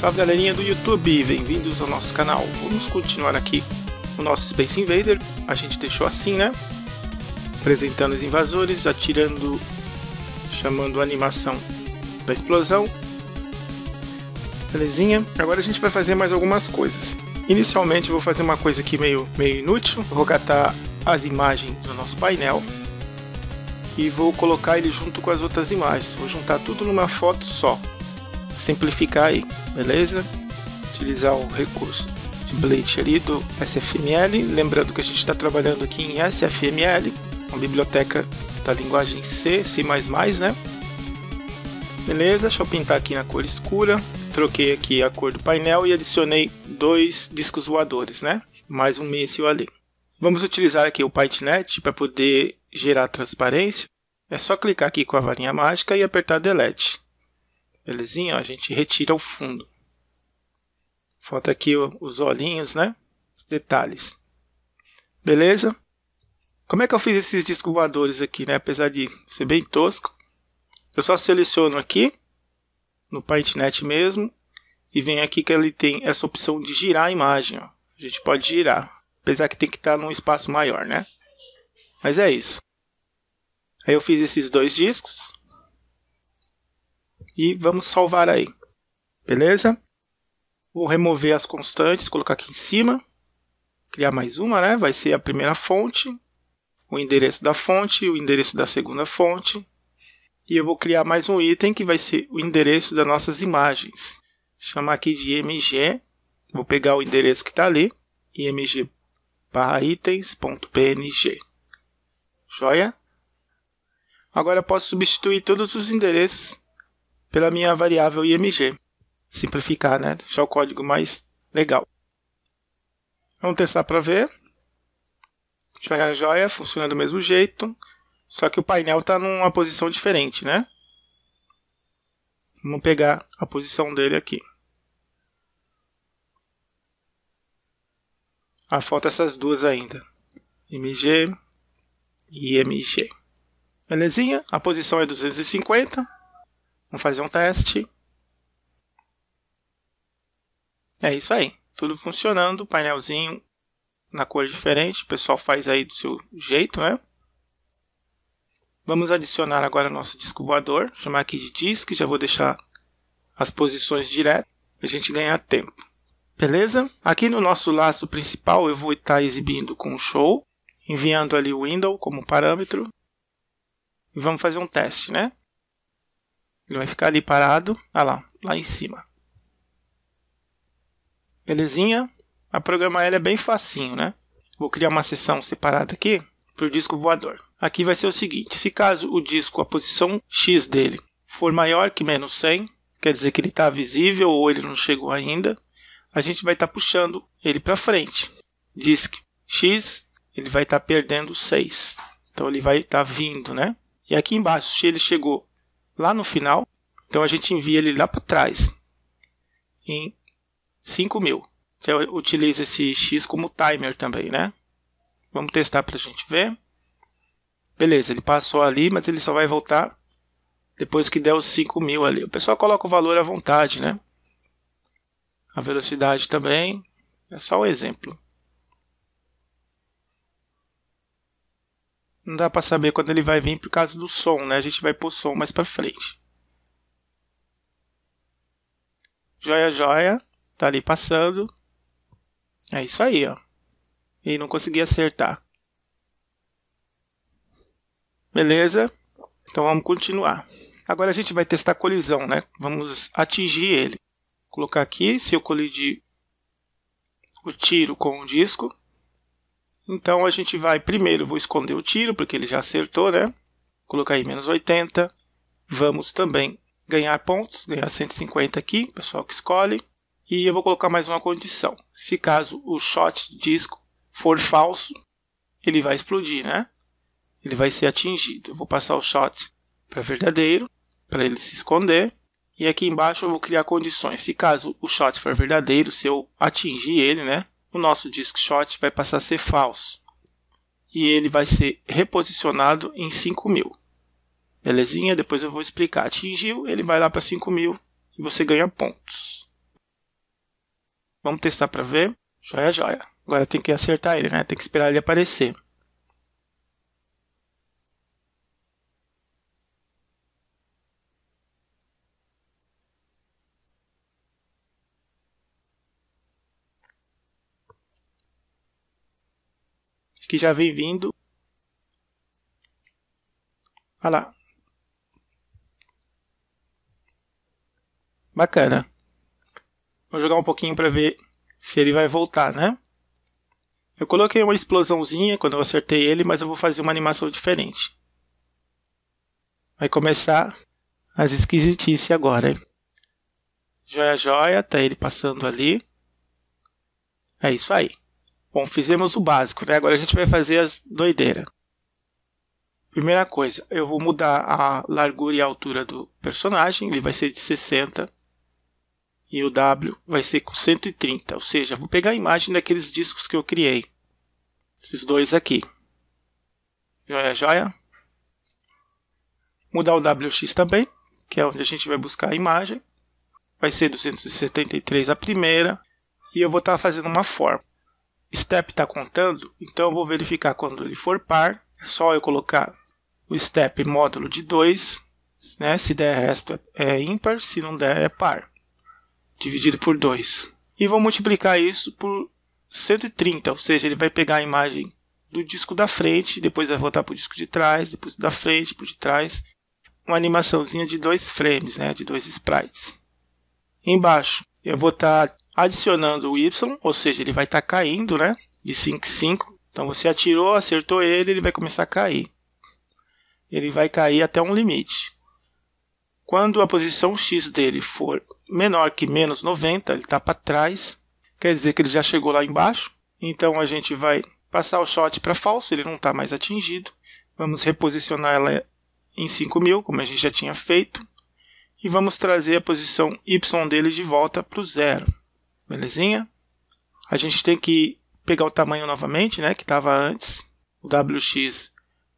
Salve galerinha do YouTube, bem-vindos ao nosso canal. Vamos continuar aqui o nosso Space Invader. A gente deixou assim, né? Apresentando os invasores, atirando, chamando a animação da explosão. Belezinha? Agora a gente vai fazer mais algumas coisas. Inicialmente vou fazer uma coisa aqui meio, meio inútil. Vou catar as imagens do nosso painel e vou colocar ele junto com as outras imagens. Vou juntar tudo numa foto só simplificar aí, beleza? Utilizar o recurso de Blade ali do SFML, lembrando que a gente está trabalhando aqui em SFML, uma biblioteca da linguagem C, C++, né? Beleza, deixa eu pintar aqui na cor escura, troquei aqui a cor do painel e adicionei dois discos voadores, né? Mais um míssil ali. Vamos utilizar aqui o PyTnet para poder gerar transparência. É só clicar aqui com a varinha mágica e apertar Delete. Belezinha? a gente retira o fundo. Falta aqui os olhinhos, né? Os detalhes. Beleza? Como é que eu fiz esses discos voadores aqui, né? Apesar de ser bem tosco. Eu só seleciono aqui, no PaintNet mesmo, e vem aqui que ele tem essa opção de girar a imagem. Ó. A gente pode girar, apesar que tem que estar tá num espaço maior, né? Mas é isso. Aí eu fiz esses dois discos e vamos salvar aí. Beleza? Vou remover as constantes, colocar aqui em cima. Criar mais uma, né? Vai ser a primeira fonte, o endereço da fonte, o endereço da segunda fonte. E eu vou criar mais um item que vai ser o endereço das nossas imagens. Chamar aqui de img. Vou pegar o endereço que está ali, img Joia? Agora eu posso substituir todos os endereços pela minha variável img. Simplificar, né? Deixar o código mais legal. Vamos testar para ver. Joia, joia, funciona do mesmo jeito. Só que o painel está numa posição diferente, né? Vamos pegar a posição dele aqui. Ah, falta essas duas ainda. MG e MG. Belezinha? A posição é 250. Vamos fazer um teste. É isso aí. Tudo funcionando, painelzinho na cor diferente. O pessoal faz aí do seu jeito, né? Vamos adicionar agora nosso disco voador. Chamar aqui de disk. Já vou deixar as posições direto para a gente ganhar tempo. Beleza? Aqui no nosso laço principal eu vou estar exibindo com show, enviando ali o window como parâmetro. E vamos fazer um teste, né? Ele vai ficar ali parado, Olha lá, lá em cima. Belezinha? A programar ele é bem facinho, né? Vou criar uma seção separada aqui para o disco voador. Aqui vai ser o seguinte, se caso o disco, a posição X dele for maior que menos 100, quer dizer que ele está visível ou ele não chegou ainda, a gente vai estar tá puxando ele para frente. Diz X ele vai estar tá perdendo 6. Então ele vai estar tá vindo, né? E aqui embaixo, se ele chegou lá no final. Então a gente envia ele lá para trás em 5000. Então utiliza esse x como timer também, né? Vamos testar para a gente ver. Beleza, ele passou ali, mas ele só vai voltar depois que der os 5000 ali. O pessoal coloca o valor à vontade, né? A velocidade também é só um exemplo. não dá para saber quando ele vai vir por causa do som, né? A gente vai pôr som mais para frente. Joia, joia. Tá ali passando. É isso aí, ó. E não consegui acertar. Beleza? Então vamos continuar. Agora a gente vai testar a colisão, né? Vamos atingir ele. Vou colocar aqui, se eu colidir o tiro com o disco, então a gente vai primeiro, vou esconder o tiro, porque ele já acertou, né? Colocar aí menos 80. Vamos também ganhar pontos, ganhar 150 aqui, pessoal que escolhe. E eu vou colocar mais uma condição. Se caso o shot disco for falso, ele vai explodir, né? Ele vai ser atingido. Eu vou passar o shot para verdadeiro, para ele se esconder. E aqui embaixo eu vou criar condições. Se caso o shot for verdadeiro, se eu atingir ele, né? o nosso disk shot vai passar a ser falso e ele vai ser reposicionado em 5000. Belezinha? Depois eu vou explicar. Atingiu, ele vai lá para 5000 e você ganha pontos. Vamos testar para ver. Joia, joia. Agora tem que acertar ele, né? Tem que esperar ele aparecer. que já vem vindo. Olha lá. Bacana. Vou jogar um pouquinho para ver se ele vai voltar, né? Eu coloquei uma explosãozinha quando eu acertei ele, mas eu vou fazer uma animação diferente. Vai começar as esquisitices agora. Hein? Joia, joia, tá ele passando ali. É isso aí. Bom, fizemos o básico, né? Agora a gente vai fazer as doideiras. Primeira coisa, eu vou mudar a largura e a altura do personagem, ele vai ser de 60 e o W vai ser com 130, ou seja, vou pegar a imagem daqueles discos que eu criei. Esses dois aqui. Joia, joia. Mudar o WX também, que é onde a gente vai buscar a imagem. Vai ser 273 a primeira e eu vou estar tá fazendo uma forma step está contando, então eu vou verificar quando ele for par. É só eu colocar o step módulo de 2, né? se der resto é, é ímpar, se não der é par, dividido por 2. E vou multiplicar isso por 130, ou seja, ele vai pegar a imagem do disco da frente, depois vai voltar para o disco de trás, depois da frente, por de trás. Uma animaçãozinha de dois frames, né? de dois sprites. Embaixo, eu vou estar tá adicionando o Y, ou seja, ele vai estar tá caindo, né? De 5 em 5. Então você atirou, acertou ele, ele vai começar a cair. Ele vai cair até um limite. Quando a posição X dele for menor que menos 90, ele está para trás, quer dizer que ele já chegou lá embaixo. Então a gente vai passar o shot para falso, ele não está mais atingido. Vamos reposicionar ela em 5000, como a gente já tinha feito. E vamos trazer a posição Y dele de volta para o zero. Belezinha? A gente tem que pegar o tamanho novamente, né, que estava antes. O WX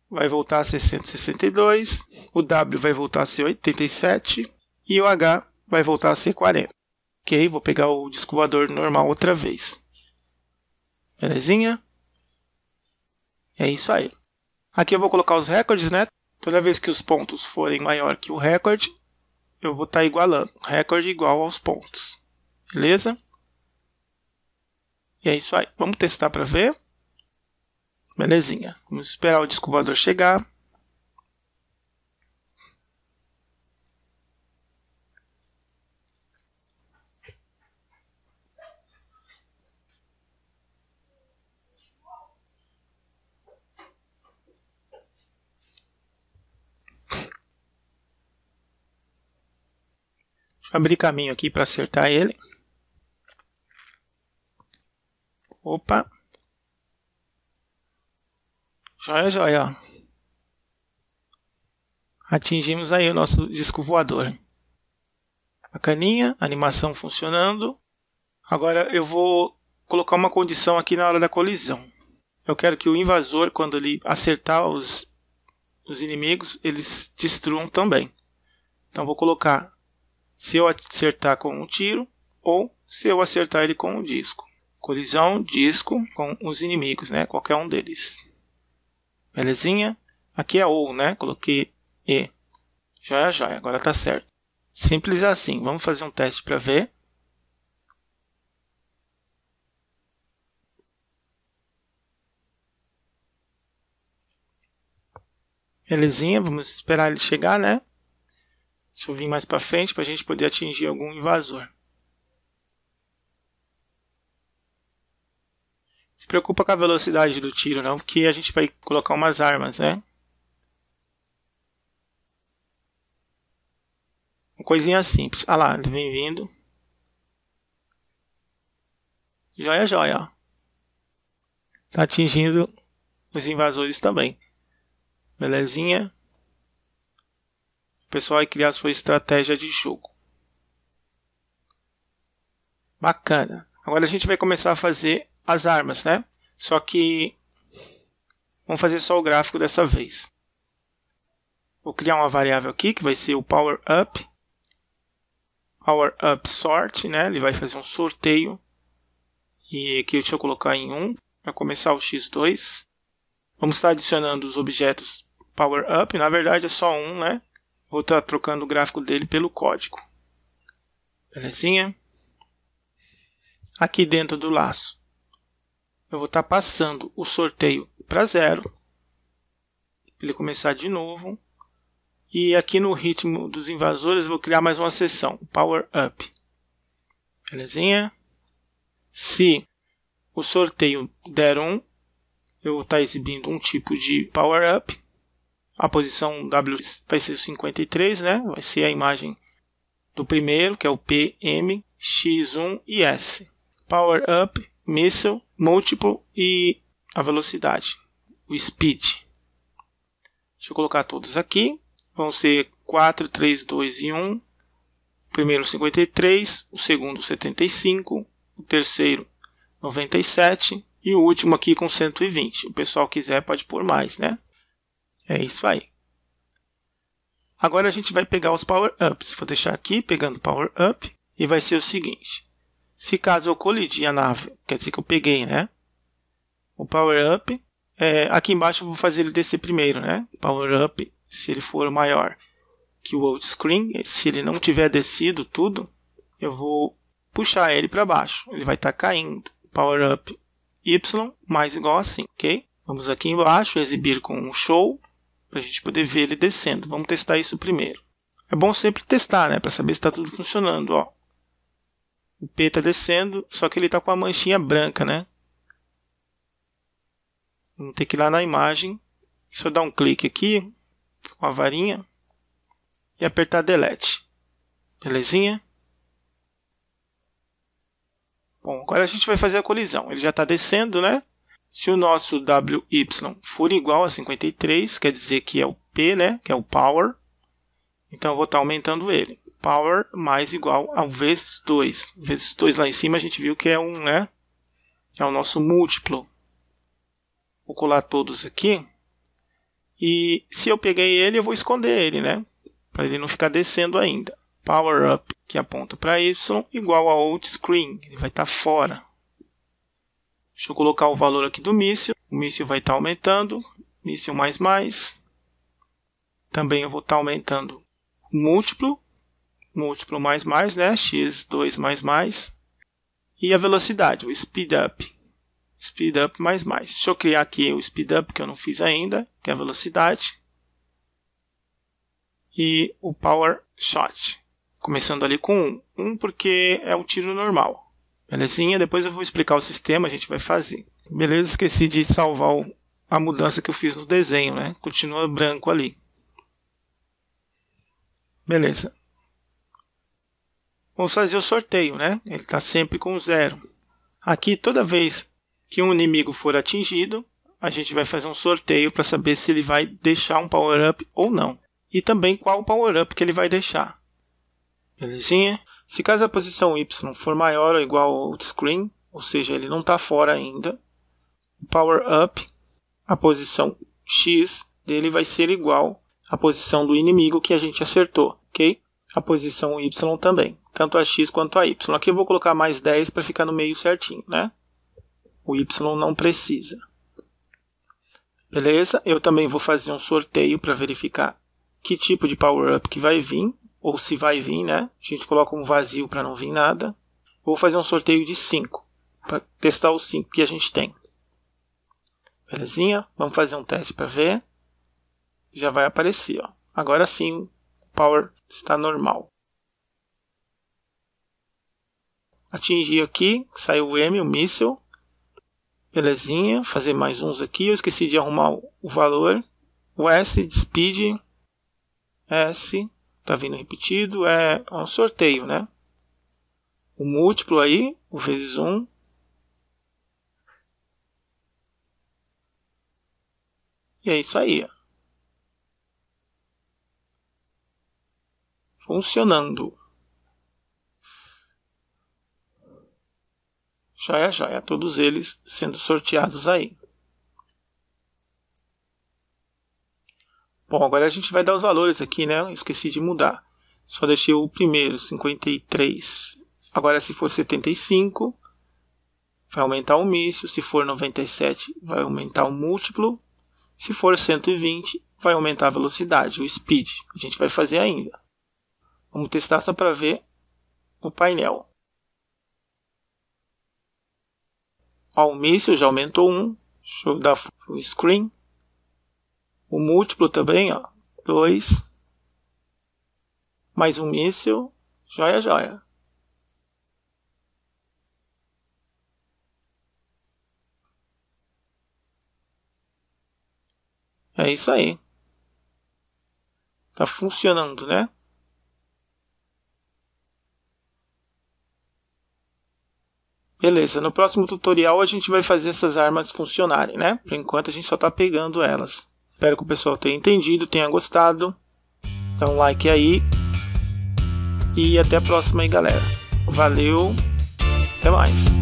vai voltar a ser 162, o W vai voltar a ser 87 e o H vai voltar a ser 40. Ok, vou pegar o disco normal outra vez. Belezinha? É isso aí. Aqui eu vou colocar os recordes, né? Toda vez que os pontos forem maior que o recorde, eu vou estar tá igualando. Recorde igual aos pontos. Beleza? E é isso aí. Vamos testar para ver. Belezinha. Vamos esperar o disco chegar. Deixa eu abrir caminho aqui para acertar ele. Opa! Joia, joia. Atingimos aí o nosso disco voador. Bacaninha, animação funcionando. Agora eu vou colocar uma condição aqui na hora da colisão. Eu quero que o invasor, quando ele acertar os, os inimigos, eles destruam também. Então vou colocar se eu acertar com um tiro ou se eu acertar ele com um disco colisão disco com os inimigos, né? Qualquer um deles. Belezinha? Aqui é ou, né? Coloquei e. Joia, joia. Agora tá certo. Simples assim. Vamos fazer um teste para ver. Belezinha, vamos esperar ele chegar, né? Deixa eu vir mais para frente para a gente poder atingir algum invasor. se preocupa com a velocidade do tiro, não, porque a gente vai colocar umas armas, né? Uma coisinha simples. Ah lá, vem vindo. Joia, joia. Tá atingindo os invasores também. Belezinha? O pessoal vai criar sua estratégia de jogo. Bacana. Agora a gente vai começar a fazer as armas, né? Só que vamos fazer só o gráfico dessa vez. Vou criar uma variável aqui que vai ser o power up. Power up sort, né? Ele vai fazer um sorteio. E aqui deixa eu colocar em 1 para começar o x2. Vamos estar adicionando os objetos power up, na verdade é só um, né? Vou estar trocando o gráfico dele pelo código. Belezinha? Aqui dentro do laço eu vou estar tá passando o sorteio para zero, para ele começar de novo. E aqui no ritmo dos invasores, vou criar mais uma seção, Power Up. Belezinha? Se o sorteio der um, eu vou estar tá exibindo um tipo de Power Up. A posição W vai ser 53, né? Vai ser a imagem do primeiro, que é o P, M, X1 e S. Power Up missile, múltiplo e a velocidade, o speed. Deixa eu colocar todos aqui. Vão ser 4, 3, 2 e 1. O primeiro 53, o segundo 75, o terceiro 97 e o último aqui com 120. O pessoal quiser pode pôr mais, né? É isso aí. Agora a gente vai pegar os power ups. Vou deixar aqui pegando power up e vai ser o seguinte: se caso eu colidir a nave, quer dizer que eu peguei, né? O power up. É, aqui embaixo eu vou fazer ele descer primeiro, né? Power up, se ele for maior que o old screen, se ele não tiver descido tudo, eu vou puxar ele para baixo. Ele vai estar tá caindo. Power up Y mais igual assim, ok? Vamos aqui embaixo, exibir com um show, para a gente poder ver ele descendo. Vamos testar isso primeiro. É bom sempre testar, né? Para saber se está tudo funcionando. Ó. O P está descendo, só que ele está com a manchinha branca, né? Vamos ter que ir lá na imagem. Só dar um clique aqui com a varinha e apertar delete. Belezinha? Bom, agora a gente vai fazer a colisão. Ele já está descendo, né? Se o nosso WY for igual a 53, quer dizer que é o P, né? Que é o power. Então, eu vou estar tá aumentando ele power mais igual a vezes 2. Vezes 2 lá em cima a gente viu que é um, né? É o nosso múltiplo. Vou colar todos aqui. E se eu peguei ele, eu vou esconder ele, né? Para ele não ficar descendo ainda. Power up, que aponta para Y, igual a old screen. Ele vai estar tá fora. Deixa eu colocar o valor aqui do míssil. O míssil vai estar tá aumentando. Míssil mais mais. Também eu vou estar tá aumentando o múltiplo múltiplo mais mais, né? x2 mais mais. E a velocidade, o speed up. Speed up mais mais. Deixa eu criar aqui o speed up que eu não fiz ainda, que é a velocidade. E o power shot. Começando ali com 1. 1 porque é o tiro normal. Belezinha? Depois eu vou explicar o sistema, a gente vai fazer. Beleza, esqueci de salvar a mudança que eu fiz no desenho, né? Continua branco ali. Beleza vamos fazer o sorteio, né? Ele está sempre com zero. Aqui, toda vez que um inimigo for atingido, a gente vai fazer um sorteio para saber se ele vai deixar um power-up ou não. E também qual power-up que ele vai deixar. Belezinha? Se caso a posição Y for maior ou igual ao screen, ou seja, ele não está fora ainda, o power-up, a posição X dele vai ser igual à posição do inimigo que a gente acertou, ok? A posição Y também tanto a x quanto a y. Aqui eu vou colocar mais 10 para ficar no meio certinho, né? O y não precisa. Beleza? Eu também vou fazer um sorteio para verificar que tipo de power-up que vai vir, ou se vai vir, né? A gente coloca um vazio para não vir nada. vou fazer um sorteio de 5, para testar os 5 que a gente tem. Belezinha? Vamos fazer um teste para ver. Já vai aparecer, ó. Agora sim, o power está normal. Atingir aqui, saiu o M, o míssel. Belezinha, fazer mais uns aqui. Eu esqueci de arrumar o valor. O S de speed. S, tá vindo repetido. É um sorteio, né? O múltiplo aí, o vezes 1, um, E é isso aí. Funcionando. já é já é todos eles sendo sorteados aí. Bom, agora a gente vai dar os valores aqui, né? Esqueci de mudar. Só deixei o primeiro, 53. Agora, se for 75, vai aumentar o míssil. Se for 97, vai aumentar o múltiplo. Se for 120, vai aumentar a velocidade, o speed. A gente vai fazer ainda. Vamos testar só para ver o painel. o míssil já aumentou Um. Deixa eu dar full screen. O múltiplo também, ó. dois, Mais um míssil. Joia, joia. É isso aí. Tá funcionando, né? Beleza, no próximo tutorial a gente vai fazer essas armas funcionarem, né? Por enquanto a gente só está pegando elas. Espero que o pessoal tenha entendido, tenha gostado. Dá um like aí. E até a próxima aí, galera. Valeu. Até mais.